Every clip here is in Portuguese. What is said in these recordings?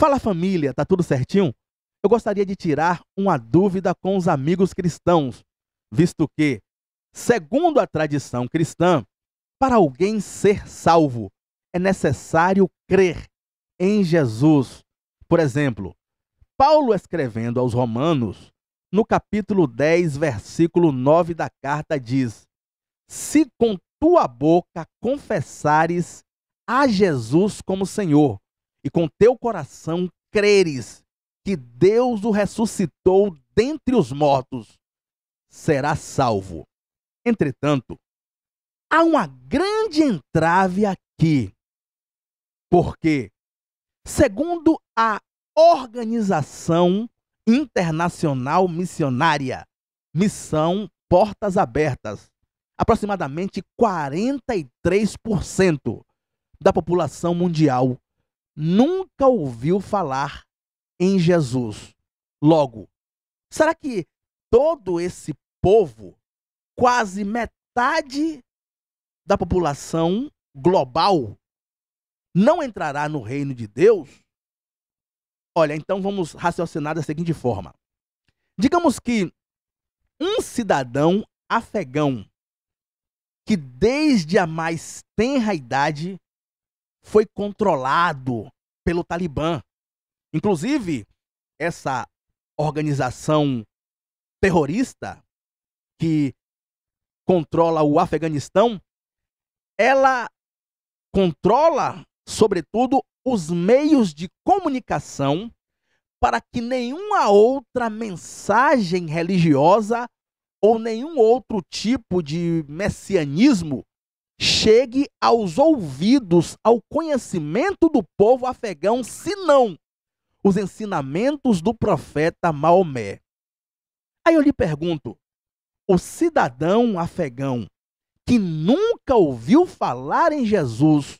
Fala família, tá tudo certinho? Eu gostaria de tirar uma dúvida com os amigos cristãos, visto que, segundo a tradição cristã, para alguém ser salvo é necessário crer em Jesus. Por exemplo, Paulo escrevendo aos Romanos, no capítulo 10, versículo 9 da carta, diz: Se com tua boca confessares a Jesus como Senhor e com teu coração creres que Deus o ressuscitou dentre os mortos, será salvo. Entretanto, há uma grande entrave aqui, porque, segundo a Organização Internacional Missionária, Missão Portas Abertas, aproximadamente 43% da população mundial nunca ouviu falar em Jesus. Logo, será que todo esse povo, quase metade da população global, não entrará no reino de Deus? Olha, então vamos raciocinar da seguinte forma. Digamos que um cidadão afegão que desde a mais tenra idade foi controlado pelo Talibã. Inclusive, essa organização terrorista que controla o Afeganistão, ela controla, sobretudo, os meios de comunicação para que nenhuma outra mensagem religiosa ou nenhum outro tipo de messianismo chegue aos ouvidos, ao conhecimento do povo afegão, senão os ensinamentos do profeta Maomé. Aí eu lhe pergunto: o cidadão afegão que nunca ouviu falar em Jesus,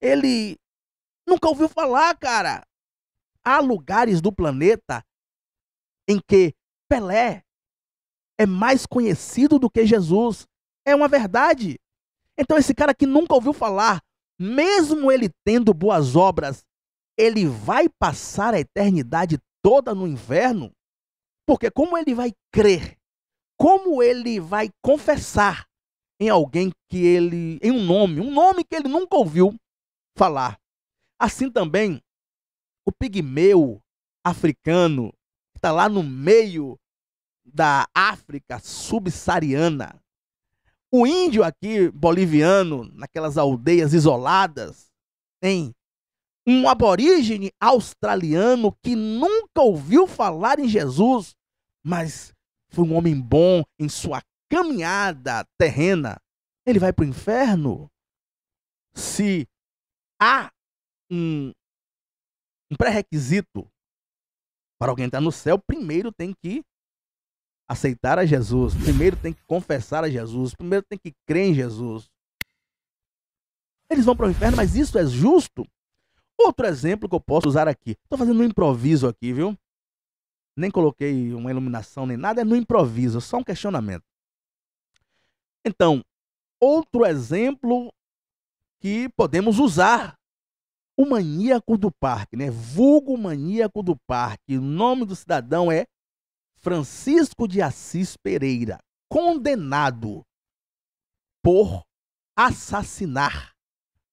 ele nunca ouviu falar, cara. Há lugares do planeta em que Pelé é mais conhecido do que Jesus. É uma verdade. Então esse cara que nunca ouviu falar, mesmo ele tendo boas obras, ele vai passar a eternidade toda no inverno? Porque como ele vai crer? Como ele vai confessar em alguém que ele, em um nome, um nome que ele nunca ouviu falar? Assim também o pigmeu africano que está lá no meio da África subsaariana, o índio aqui, boliviano, naquelas aldeias isoladas, tem um aborígene australiano que nunca ouviu falar em Jesus, mas foi um homem bom em sua caminhada terrena. Ele vai para o inferno? Se há um, um pré-requisito para alguém entrar no céu, primeiro tem que aceitar a Jesus, primeiro tem que confessar a Jesus, primeiro tem que crer em Jesus. Eles vão para o inferno, mas isso é justo? Outro exemplo que eu posso usar aqui. Estou fazendo um improviso aqui, viu? Nem coloquei uma iluminação nem nada, é no improviso, só um questionamento. Então, outro exemplo que podemos usar. O maníaco do parque, né? Vulgo maníaco do parque. O nome do cidadão é Francisco de Assis Pereira, condenado por assassinar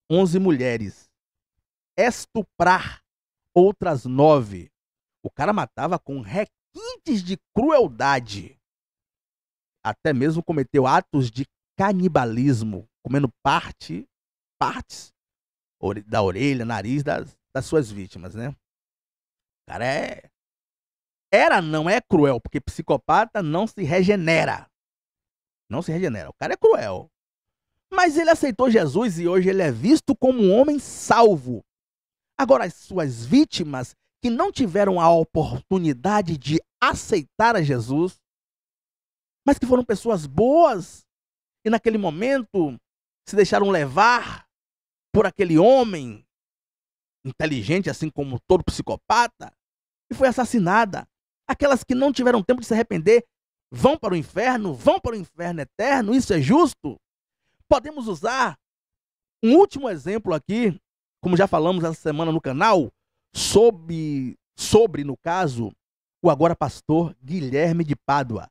11 mulheres, estuprar outras nove. O cara matava com requintes de crueldade. Até mesmo cometeu atos de canibalismo, comendo parte, partes da orelha, nariz das, das suas vítimas, né? O cara é era não é cruel, porque psicopata não se regenera. Não se regenera. O cara é cruel. Mas ele aceitou Jesus e hoje ele é visto como um homem salvo. Agora, as suas vítimas que não tiveram a oportunidade de aceitar a Jesus, mas que foram pessoas boas e naquele momento se deixaram levar por aquele homem inteligente, assim como todo psicopata, e foi assassinada. Aquelas que não tiveram tempo de se arrepender vão para o inferno, vão para o inferno eterno, isso é justo? Podemos usar um último exemplo aqui, como já falamos essa semana no canal, sobre, sobre no caso, o agora pastor Guilherme de Pádua,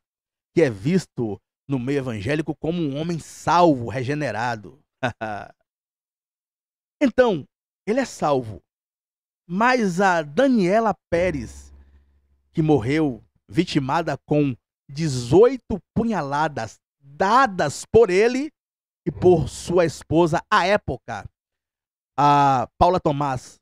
que é visto no meio evangélico como um homem salvo, regenerado. então, ele é salvo. Mas a Daniela Pérez que morreu vitimada com 18 punhaladas dadas por ele e por sua esposa à época, a Paula Tomás.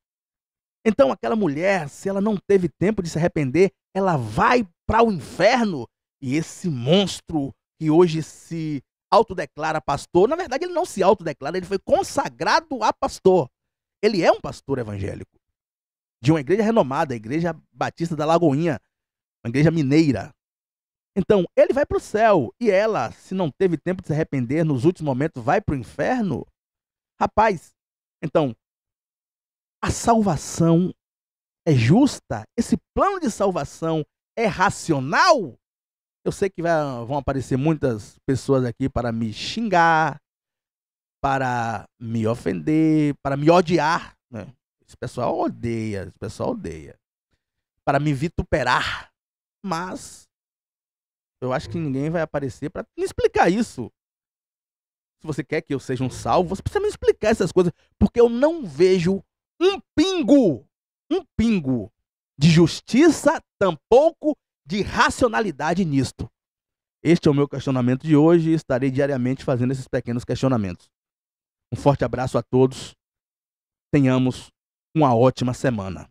Então, aquela mulher, se ela não teve tempo de se arrepender, ela vai para o inferno. E esse monstro que hoje se autodeclara pastor, na verdade, ele não se autodeclara, ele foi consagrado a pastor. Ele é um pastor evangélico de uma igreja renomada, a Igreja Batista da Lagoinha, uma igreja mineira. Então, ele vai para o céu e ela, se não teve tempo de se arrepender nos últimos momentos, vai para o inferno? Rapaz, então, a salvação é justa? Esse plano de salvação é racional? Eu sei que vai, vão aparecer muitas pessoas aqui para me xingar, para me ofender, para me odiar. Né? Esse pessoal odeia, esse pessoal odeia. Para me vituperar. Mas eu acho que ninguém vai aparecer para me explicar isso. Se você quer que eu seja um salvo, você precisa me explicar essas coisas, porque eu não vejo um pingo, um pingo de justiça, tampouco de racionalidade nisto. Este é o meu questionamento de hoje e estarei diariamente fazendo esses pequenos questionamentos. Um forte abraço a todos. Tenhamos uma ótima semana.